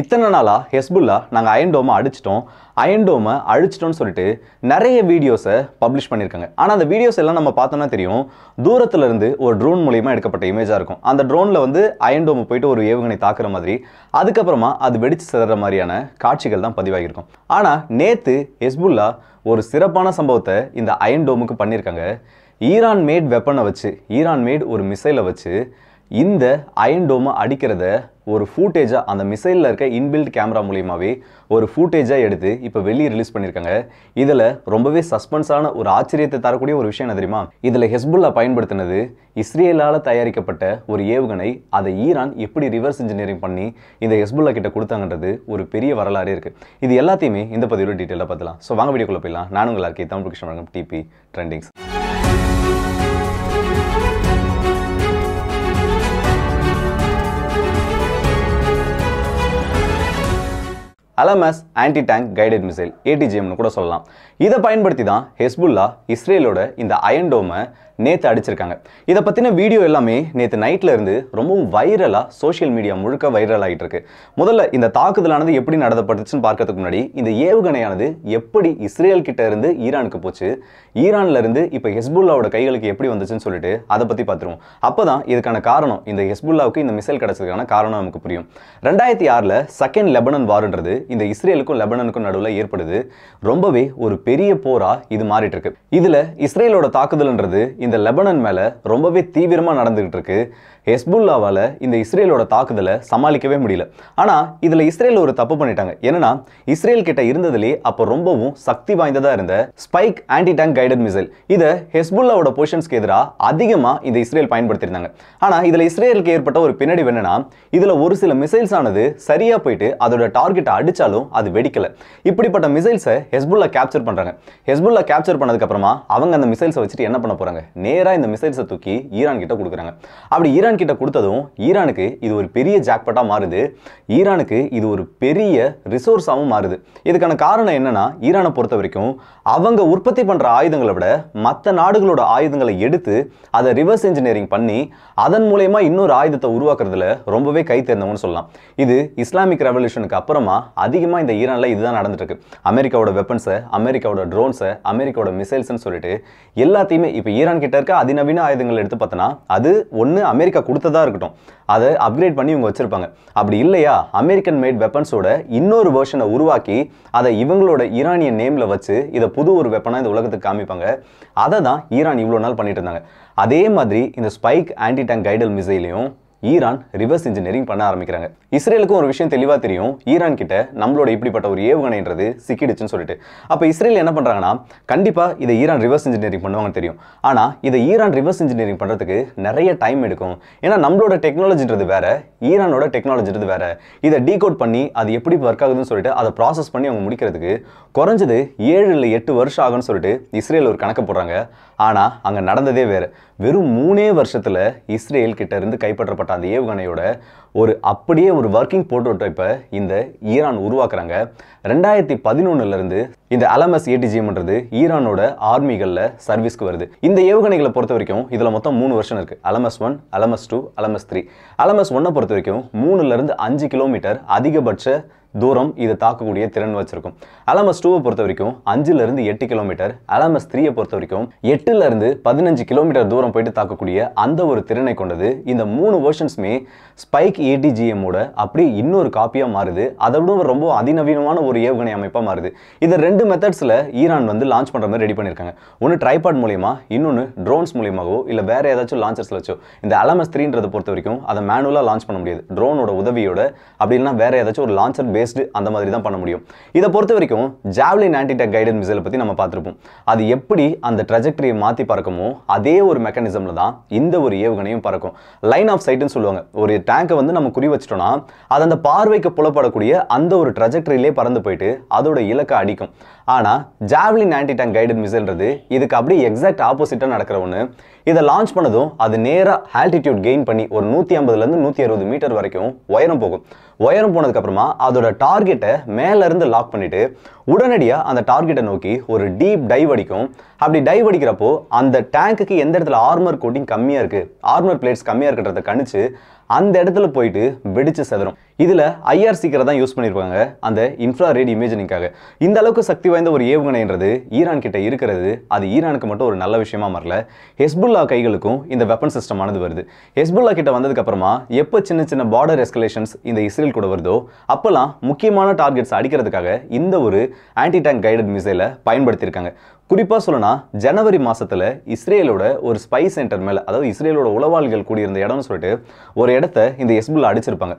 இத்தனை நாளாக ஹெஸ்புல்லா நாங்கள் அயன்டோமை அடிச்சிட்டோம் அயன்டோமை அழிச்சிட்டோன்னு சொல்லிட்டு நிறைய வீடியோஸை பப்ளிஷ் பண்ணியிருக்காங்க ஆனால் அந்த வீடியோஸ் எல்லாம் நம்ம பார்த்தோம்னா தெரியும் தூரத்துலேருந்து ஒரு ட்ரோன் மூலியமாக எடுக்கப்பட்ட இமேஜாக இருக்கும் அந்த ட்ரோனில் வந்து அயன்டோமை போயிட்டு ஒரு ஏவுகணை தாக்குற மாதிரி அதுக்கப்புறமா அது வெடிச்சு சிதற மாதிரியான காட்சிகள் தான் பதிவாகியிருக்கும் ஆனால் நேற்று ஹெஸ்புல்லா ஒரு சிறப்பான சம்பவத்தை இந்த அயன்டோமுக்கு பண்ணியிருக்காங்க ஈரான் மேட் வெப்பனை வச்சு ஈரான் மேட் ஒரு மிசைலை வச்சு இந்த அயன் டோமை அடிக்கிறத ஒரு ஃபூட்டேஜாக அந்த மிசைலில் இருக்க இன்பில்ட் கேமரா மூலியமாகவே ஒரு ஃபூட்டேஜாக எடுத்து இப்போ வெளியே ரிலீஸ் பண்ணியிருக்காங்க இதில் ரொம்பவே சஸ்பென்ஸான ஒரு ஆச்சரியத்தை தரக்கூடிய ஒரு விஷயம் என்ன தெரியுமா இதில் ஹெஸ்புல்லா பயன்படுத்தினது இஸ்ரேலால் தயாரிக்கப்பட்ட ஒரு ஏவுகணை அதை ஈரான் எப்படி ரிவர்ஸ் இன்ஜினியரிங் பண்ணி இந்த ஹெஸ்புல்லா கிட்ட கொடுத்தாங்கன்றது ஒரு பெரிய வரலாறு இருக்குது இது எல்லாத்தையுமே இந்த பதிவில் டீட்டெயிலாக பார்த்துலாம் ஸோ வாங்க வீடியோக்குள்ளே போயிடலாம் நானும் உங்கள் ஆர்கே தமிழ் கிருஷ்ணன் டிபி trendings Almas anti tank guided missile ஏடிஜிஎம்னு கூட சொல்லலாம் இதை பயன்படுத்தி தான் ஹெஸ்புல்லா இஸ்ரேலோட இந்த அயன்டோமை நேற்று அடிச்சிருக்காங்க இதை பற்றின வீடியோ எல்லாமே நேற்று நைட்டில் இருந்து ரொம்பவும் வைரலாக சோஷியல் மீடியா முழுக்க வைரல் ஆகிட்டு இருக்கு முதல்ல இந்த தாக்குதலானது எப்படி நடத்தப்பட்டுச்சுன்னு பார்க்கறதுக்கு முன்னாடி இந்த ஏவுகணையானது எப்படி இஸ்ரேல் கிட்ட இருந்து ஈரானுக்கு போச்சு ஈரான்ல இருந்து இப்போ ஹெஸ்புல்லாவோட கைகளுக்கு எப்படி வந்துச்சுன்னு சொல்லிட்டு அதை பற்றி பார்த்துருவோம் அப்போ தான் இதுக்கான காரணம் இந்த ஹெஸ்புல்லாவுக்கு இந்த மிசைல் கிடச்சதுக்கான காரணம் நமக்கு புரியும் ரெண்டாயிரத்தி ஆறில் செகண்ட் லெபனன் வார்ன்றது இந்த இஸ்ரேலுக்கும் லெபனனுக்கும் நடுவில் ஏற்படுது ரொம்பவே ஒரு பெரிய போராக இது மாறிட்டு இருக்கு இதில் இஸ்ரேலோட தாக்குதல்ன்றது இந்த லெபனன் மேலே ரொம்பவே தீவிரமாக நடந்துகிட்டு இருக்கு ஹெஸ்புல்லாவால் இந்த இஸ்ரேலோட தாக்குதலை சமாளிக்கவே முடியல ஆனால் இதில் இஸ்ரேல் ஒரு தப்பு பண்ணிட்டாங்க என்னன்னா இஸ்ரேல் கிட்ட இருந்ததுலே அப்போ ரொம்பவும் சக்தி வாய்ந்ததாக இருந்த Spike anti tank guided missile இதை ஹெஸ்புல்லாவோட பொசிஷன்ஸ்க்கு எதிராக அதிகமாக இந்த இஸ்ரேல் பயன்படுத்தியிருந்தாங்க ஆனால் இதில் இஸ்ரேலுக்கு ஏற்பட்ட ஒரு பின்னடி என்னன்னா இதில் ஒரு சில மிசைல்ஸ் ஆனது சரியாக போயிட்டு அதோட டார்கெட்டை அடித்தாலும் அது வெடிக்கலை இப்படிப்பட்ட மிசைல்ஸை ஹெஸ்புல்லா கேப்சர் பண்ணுறாங்க ஹெஸ்புல்லா கேப்சர் பண்ணதுக்கப்புறமா அவங்க அந்த மிசைல்ஸை வச்சுட்டு என்ன பண்ண போகிறாங்க நேராக இந்த மிசைல்ஸை தூக்கி ஈரான் கிட்ட கொடுக்குறாங்க அப்படி ஈரான் கிட்ட கொடுத்ததும் ஈரானுக்கு இது ஒரு பெரிய ஜாக்பட்டாக மாறுது ஈரானுக்கு இது ஒரு பெரிய ரிசோர்ஸாகவும் மாறுது இதுக்கான காரணம் என்னென்னா ஈரானை பொறுத்த வரைக்கும் அவங்க உற்பத்தி பண்ணுற ஆயுதங்களை விட மற்ற நாடுகளோட ஆயுதங்களை எடுத்து அதை ரிவர்ஸ் இன்ஜினியரிங் பண்ணி அதன் மூலயமா இன்னொரு ஆயுதத்தை உருவாக்குறதுல ரொம்பவே கை தேர்ந்தவங்கன்னு சொல்லலாம் இது இஸ்லாமிக் ரெவல்யூஷனுக்கு அப்புறமா அதிகமாக இந்த ஈரானில் இதுதான் நடந்துட்டு அமெரிக்காவோட வெப்பன்ஸை அமெரிக்காவோட ட்ரோன்ஸை அமெரிக்காவோட மிசைல்ஸ்ன்னு சொல்லிட்டு எல்லாத்தையுமே இப்போ ஈரான் கிட்ட இருக்க அதிநவீன ஆயுதங்கள் எடுத்து பார்த்தோன்னா அது ஒன்று அமெரிக்கா கொடுத்ததாக இருக்கட்டும் அதை அப்கிரேட் பண்ணி இவங்க வச்சுருப்பாங்க அப்படி இல்லையா அமெரிக்கன் மேட் வெப்பன்ஸோட இன்னொரு வேர்ஷனை உருவாக்கி அதை இவங்களோட ஈரானியன் நேமில் வச்சு இதை புது ஒரு வெப்பனாக இந்த உலகத்துக்கு காமிப்பாங்க அதை தான் ஈரான் இவ்வளோ நாள் பண்ணிட்டு இருந்தாங்க அதே மாதிரி இந்த ஸ்பைக் ஆன்டி டேங்க் கைடல் மிசைலையும் ஈரான் ரிவர்ஸ் இன்ஜினியரிங் பண்ண ஆரம்பிக்கிறாங்க இஸ்ரேலுக்கும் ஒரு விஷயம் தெளிவாக தெரியும் ஈரான் கிட்ட நம்மளோட இப்படிப்பட்ட ஒரு ஏவுகணைன்றது சிக்கிடுச்சுன்னு சொல்லிட்டு அப்போ இஸ்ரேல் என்ன பண்ணுறாங்கன்னா கண்டிப்பாக இதை ஈரான் ரிவர்ஸ் இன்ஜினியரிங் பண்ணுவாங்கன்னு தெரியும் ஆனால் இதை ஈரான் ரிவர்ஸ் இன்ஜினியரிங் பண்ணுறதுக்கு நிறைய டைம் எடுக்கும் ஏன்னா நம்மளோட டெக்னாலஜின்றது வேற ஈரானோட டெக்னாலஜின்றது வேற இதை டீகோட் பண்ணி அது எப்படி ஒர்க் ஆகுதுன்னு சொல்லிட்டு அதை ப்ராசஸ் பண்ணி அவங்க முடிக்கிறதுக்கு குறைஞ்சது ஏழு இல்லை எட்டு வருஷம் ஆகும்னு சொல்லிட்டு இஸ்ரேல் ஒரு கணக்கு போடுறாங்க ஆனால் அங்கே நடந்ததே வேறு வெறும் மூணே வருஷத்தில் இஸ்ரேல் கிட்ட இருந்து கைப்பற்றப்பட்ட மாட்டான் அந்த ஏவுகணையோட ஒரு அப்படியே ஒரு ஒர்க்கிங் போட்டோடைப்பை இந்த ஈரான் உருவாக்குறாங்க ரெண்டாயிரத்தி பதினொன்னுலேருந்து இந்த அலமஸ் ஏடிஜிஎம்ன்றது ஈரானோட ஆர்மிகளில் சர்வீஸ்க்கு வருது இந்த ஏவுகணைகளை பொறுத்த வரைக்கும் இதில் மொத்தம் மூணு வருஷம் இருக்குது அலமஸ் ஒன் அலமஸ் டூ அலமஸ் த்ரீ அலமஸ் ஒன்னை பொறுத்த வரைக்கும் மூணுலேருந்து அஞ்சு கிலோமீட்டர் அதிகபட்ச தூரம் இது தாக்கக்கூடிய திறன் வச்சிருக்கும் அலமஸ் டூவை பொறுத்த வரைக்கும் அஞ்சுல இருந்து எட்டு கிலோமீட்டர் அலமஸ் த்ரீயை பொறுத்த வரைக்கும் எட்டுல இருந்து பதினஞ்சு கிலோமீட்டர் தூரம் போயிட்டு தாக்கக்கூடிய அந்த ஒரு திறனை கொண்டது இந்த மூணு வேர்ஷன்ஸுமே ஸ்பைக் ஏடிஜிஎம்மோட அப்படி இன்னொரு காப்பியாக மாறுது அதை விட ரொம்ப அதிநவீனமான ஒரு ஏவுகணை அமைப்பாக மாறுது இந்த ரெண்டு மெத்தட்ஸில் ஈரான் வந்து லான்ச் பண்ணுற மாதிரி ரெடி பண்ணியிருக்காங்க ஒன்று ட்ரைபாட் மூலியமா இன்னொன்று ட்ரோன்ஸ் மூலியமாகவோ இல்லை வேறு ஏதாச்சும் லான்ச்சர்ஸ் வச்சோ இந்த அலமஸ் த்ரீன்றதை பொறுத்த வரைக்கும் அதை மேனுவலாக லான்ச் பண்ண முடியாது ட்ரோனோட உதவியோட அப்படி வேற வேறு ஏதாச்சும் ஒரு லான்ச்சர் பேஸ்டு அந்த மாதிரி தான் பண்ண முடியும் இதை பொறுத்த வரைக்கும் ஜாவ்லின் ஆன்டிடெக் கைடன் மிசைலை பற்றி நம்ம பார்த்துருப்போம் அது எப்படி அந்த ட்ரஜெக்டரியை மாற்றி பறக்குமோ அதே ஒரு மெக்கானிசமில் தான் இந்த ஒரு ஏவுகணையும் பறக்கும் லைன் ஆஃப் சைட்டுன்னு சொல்லுவாங்க ஒரு டேங்கை வந்து நம்ம குறி வச்சிட்டோம்னா அது அந்த பார்வைக்கு புலப்படக்கூடிய அந்த ஒரு ட்ரஜெக்டரியிலே பறந்து போயிட்டு அதோட இலக்கை அடிக்கும் ஆனால் ஜாவ்லின் ஆன்டிடெக் கைடன் கைடட் மிசைல்ன்றது இதுக்கு அப்படியே எக்ஸாக்ட் ஆப்போசிட்டாக நடக்கிற ஒன்று இதை லான்ச் பண்ணதும் அது நேராக ஆல்டிடியூட் கெயின் பண்ணி ஒரு நூற்றி ஐம்பதுலேருந்து நூற்றி அறுபது மீட்டர் வரைக்கும் உயரம் போகும் உயரம் போனதுக்கப்புறமா அதோட டார்கெட்டை மேலேருந்து லாக் பண்ணிவிட்டு உடனடியாக அந்த டார்கெட்டை நோக்கி ஒரு டீப் டைவ் அடிக்கும் அப்படி டைவ் அடிக்கிறப்போ அந்த டேங்க்குக்கு எந்த இடத்துல ஆர்மர் கோட்டிங் கம்மியாக இருக்குது ஆர்மர் பிளேட்ஸ் கம்மியாக இருக்கிறத கணிச்சு அந்த இடத்துல போயிட்டு வெடிச்சு செதறும் இதில் ஐஆர் சீக்கிரம் தான் யூஸ் பண்ணியிருப்பாங்க அந்த ரேட் இமேஜினிங்காக இந்த அளவுக்கு சக்தி வாய்ந்த ஒரு ஏவுகணைன்றது ஈரான் கிட்ட இருக்கிறது அது ஈரானுக்கு மட்டும் ஒரு நல்ல விஷயமா மாறல ஹெஸ்புல்லா கைகளுக்கும் இந்த வெப்பன் சிஸ்டமானது வருது ஹெஸ்புல்லா கிட்ட வந்ததுக்கப்புறமா எப்போ சின்ன சின்ன பார்டர் எஸ்கலேஷன்ஸ் இந்த இஸ்ரேல் மிசைல் கூட வருதோ அப்போல்லாம் முக்கியமான டார்கெட்ஸ் அடிக்கிறதுக்காக இந்த ஒரு ஆன்டி டேங்க் கைடட் மிசைலை பயன்படுத்தியிருக்காங்க குறிப்பாக சொல்லணும் ஜனவரி மாதத்தில் இஸ்ரேலோட ஒரு ஸ்பை சென்டர் மேலே அதாவது இஸ்ரேலோட உளவாளிகள் கூடியிருந்த இடம்னு சொல்லிட்டு ஒரு இடத்த இந்த ஹெஸ்புல்லா அடிச்சிருப்பாங்க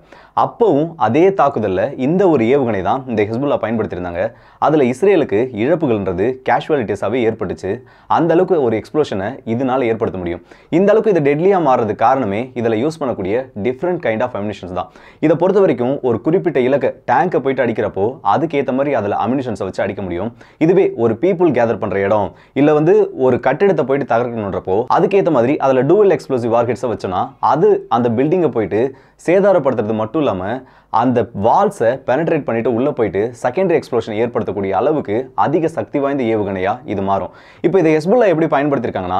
அப்போவும் அதே தாக்குதலில் இந்த ஒரு ஏவுகணை தான் இந்த ஹெஸ்புல்லா பயன்படுத்தியிருந்தாங்க அதில் இஸ்ரேலுக்கு இழப்புகள்ன்றது கேஷுவாலிட்டிஸாகவே ஏற்பட்டுச்சு அந்த அளவுக்கு ஒரு எக்ஸ்ப்ளோஷனை இதனால் ஏற்படுத்த முடியும் இந்த அளவுக்கு இது டெட்லியாக மாறுறது காரணமே இதில் யூஸ் பண்ணக்கூடிய டிஃப்ரெண்ட் கைண்ட் ஆஃப் அம்யூனிஷன்ஸ் தான் இதை பொறுத்த வரைக்கும் ஒரு குறிப்பிட்ட இலக்கை டேங்கை போயிட்டு அடிக்கிறப்போ அதுக்கேற்ற மாதிரி அதில் அம்யூனிஷன்ஸை வச்சு அடிக்க முடியும் இதுவே ஒரு பீப்புள் கேதர் பண்ணுற இடம் இல்லை வந்து ஒரு கட்டிடத்தை போயிட்டு தகர்க்கணுன்றப்போ அதுக்கேற்ற மாதிரி அதில் டூவல் எக்ஸ்ப்ளோசிவ் வார்கெட்ஸை வச்சோன்னா அது அந்த பில்டிங்கை போயிட்டு சேதாரப்படுத்துறது மட்டும் இல்லாமல் அந்த வால்ஸை பெனட்ரேட் பண்ணிட்டு உள்ளே போயிட்டு செகண்டரி எக்ஸ்ப்ளோஷன் ஏற்படுத்தக்கூடிய அளவுக்கு அதிக சக்தி வாய்ந்த ஏவுகணையாக இது மாறும் இப்போ இதை எஸ்புல்லா எப்படி பயன்படுத்தியிருக்காங்கன்னா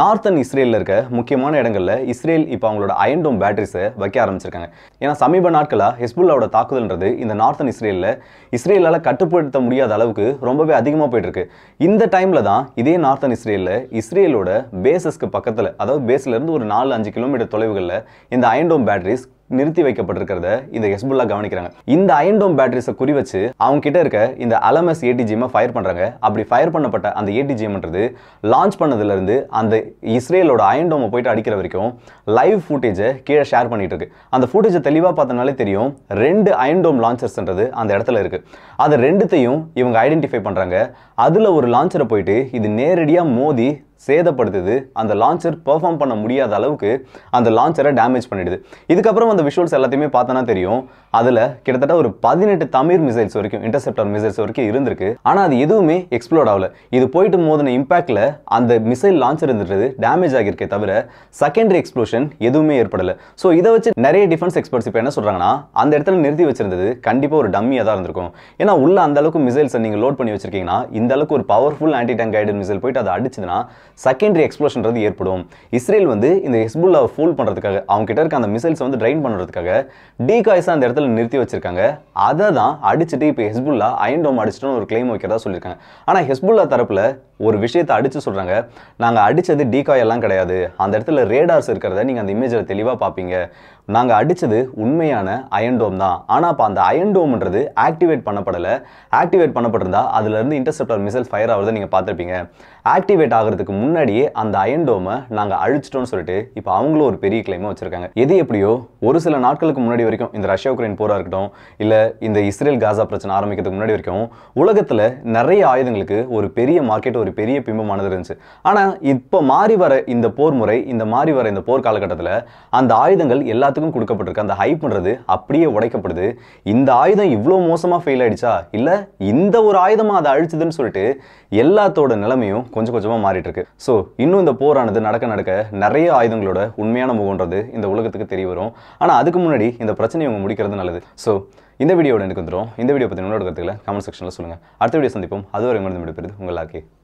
நார்த்தன் இஸ்ரேலில் இருக்க முக்கியமான இடங்களில் இஸ்ரேல் இப்போ அவங்களோட அயன்டோம் பேட்டரிஸை வைக்க ஆரம்பிச்சிருக்காங்க ஏன்னா சமீப நாட்களாக ஹெஸ்புல்லாவோட தாக்குதல்ன்றது இந்த நார்த்தன் இஸ்ரேலில் இஸ்ரேலால் கட்டுப்படுத்த முடியாத அளவுக்கு ரொம்பவே அதிகமாக போயிட்டுருக்கு இந்த டைமில் தான் இதே நார்த்தன் இஸ்ரேலில் இஸ்ரேலோட பேசஸ்க்கு பக்கத்தில் அதாவது பேஸ்லேருந்து ஒரு நாலு அஞ்சு கிலோமீட்டர் தொலைவுகளில் இந்த அயன்டோம் பேட்டரிஸ் நிறுத்தி வைக்கப்பட்டிருக்கிறத இந்த ஹெஸ்புல்லா கவனிக்கிறாங்க இந்த அயன்டோம் பேட்டரிஸை குறி வச்சு அவங்க கிட்ட இருக்க இந்த அலமஸ் ஏடிஜிஎம் ஃபயர் பண்றாங்க அப்படி ஃபயர் பண்ணப்பட்ட அந்த ஏடிஜிஎம்ன்றது லான்ச் பண்ணதுல இருந்து அந்த இஸ்ரேலோட அயன்டோமை போயிட்டு அடிக்கிற வரைக்கும் லைவ் ஃபுட்டேஜை கீழே ஷேர் பண்ணிட்டு இருக்கு அந்த ஃபுட்டேஜை தெளிவாக பார்த்தனாலே தெரியும் ரெண்டு அயன்டோம் லான்ச்சர்ஸ்ன்றது அந்த இடத்துல இருக்கு அது ரெண்டுத்தையும் இவங்க ஐடென்டிஃபை பண்றாங்க அதுல ஒரு லான்ச்சரை போயிட்டு இது நேரடியாக மோதி சேதப்படுத்துது அந்த லான்ச்சர் பெர்ஃபார்ம் பண்ண முடியாத அளவுக்கு அந்த லான்ச்சரை டேமேஜ் பண்ணிடுது இதுக்கப்புறம் அந்த விஷுவல்ஸ் எல்லாத்தையுமே பார்த்தோன்னா தெரியும் அதில் கிட்டத்தட்ட ஒரு பதினெட்டு தமிழ் மிசைல்ஸ் வரைக்கும் இன்டர்செப்டர் மிசைல்ஸ் வரைக்கும் இருந்திருக்கு ஆனால் அது எதுவுமே எக்ஸ்ப்ளோர்ட் ஆகல இது போயிட்டு மோதின இம்பாக்டில் அந்த மிசைல் லான்ச்சர் இருந்துட்டு டேமேஜ் ஆகியிருக்கே தவிர செகண்டரி எக்ஸ்ப்ளோஷன் எதுவுமே ஏற்படலை ஸோ இதை வச்சு நிறைய டிஃபென்ஸ் எக்ஸ்பர்ட்ஸ் இப்போ என்ன சொல்கிறாங்கன்னா அந்த இடத்துல நிறுத்தி வச்சிருந்தது கண்டிப்பாக ஒரு டம்மியாக தான் இருந்திருக்கும் ஏன்னா உள்ள அந்த அளவுக்கு மிசைல்ஸை நீங்கள் லோட் பண்ணி வச்சிருக்கீங்கன்னா இந்த அளவுக்கு ஒரு powerful anti tank guide missile போயிட்டு அதை அடிச்சதுன்னா செகண்டரி எக்ஸ்ப்ளோஷன்றது ஏற்படும் இஸ்ரேல் வந்து இந்த ஹெஸ்புல்லாவை ஃபூல் பண்ணுறதுக்காக அவங்க கிட்ட இருக்க அந்த மிசைல்ஸ் வந்து ட்ரைன் பண்ணுறதுக்காக டிகாய்ஸாக அந்த இடத்துல நிறுத்தி வச்சிருக்காங்க அதை தான் அடிச்சுட்டு இப்போ ஹெஸ்புல்லா அயன்டோம் அடிச்சிட்டுன்னு ஒரு கிளைம் வைக்கிறதா சொல்லியிருக்காங்க ஆனால் ஹெஸ்புல்லா தரப்பில் ஒரு விஷயத்தை அடித்து சொல்கிறாங்க நாங்கள் அடித்தது டிகாய் எல்லாம் கிடையாது அந்த இடத்துல ரேடார்ஸ் இருக்கிறத நீங்கள் அந்த இமேஜில் தெளிவாக பார்ப்பீங்க நாங்கள் அடித்தது உண்மையான அயன்டோம் தான் ஆனால் இப்போ அந்த அயன்டோம்ன்றது ஆக்டிவேட் பண்ணப்படலை ஆக்டிவேட் பண்ணப்பட்டிருந்தா அதுலேருந்து இன்டர்செப்டர் மிசைல் ஃபயர் ஆகிறத நீங்கள் பார்த்துருப்பீங்க ஆக்டிவேட் ஆகிறதுக்கு முன்னாடியே அந்த அயன்டோமை நாங்கள் அழிச்சிட்டோம்னு சொல்லிட்டு இப்போ அவங்களும் ஒரு பெரிய கிளைமை வச்சுருக்காங்க எது எப்படியோ ஒரு சில நாட்களுக்கு முன்னாடி வரைக்கும் இந்த ரஷ்யா உக்ரைன் போராக இருக்கட்டும் இல்லை இந்த இஸ்ரேல் காசா பிரச்சனை ஆரம்பிக்கிறதுக்கு முன்னாடி வரைக்கும் உலகத்தில் நிறைய ஆயுதங்களுக்கு ஒரு பெரிய மார்க்கெட் ஒரு பெரிய பிம்பமானது இருந்துச்சு ஆனால் இப்போ மாறி வர இந்த போர் முறை இந்த மாறி வர இந்த போர் காலகட்டத்தில் அந்த ஆயுதங்கள் எல்லாத்தையும் எல்லாத்துக்கும் கொடுக்கப்பட்டிருக்கு அந்த ஹைப்ன்றது அப்படியே உடைக்கப்படுது இந்த ஆயுதம் இவ்வளோ மோசமாக ஃபெயில் ஆயிடுச்சா இல்லை இந்த ஒரு ஆயுதமாக அதை அழிச்சுதுன்னு சொல்லிட்டு எல்லாத்தோட நிலைமையும் கொஞ்சம் கொஞ்சமாக மாறிட்டு இருக்கு ஸோ இன்னும் இந்த போரானது நடக்க நடக்க நிறைய ஆயுதங்களோட உண்மையான முகன்றது இந்த உலகத்துக்கு தெரிய வரும் ஆனால் அதுக்கு முன்னாடி இந்த பிரச்சனையை அவங்க முடிக்கிறது நல்லது ஸோ இந்த வீடியோட எனக்கு வந்துடும் இந்த வீடியோ பற்றி உங்களோட கருத்துக்களை கமெண்ட் செக்ஷனில் சொல்லுங்கள் அடுத்த வீடியோ சந்திப்போம் அதுவரை உங்களுக்கு விடுபெறுது உங்களுக்கு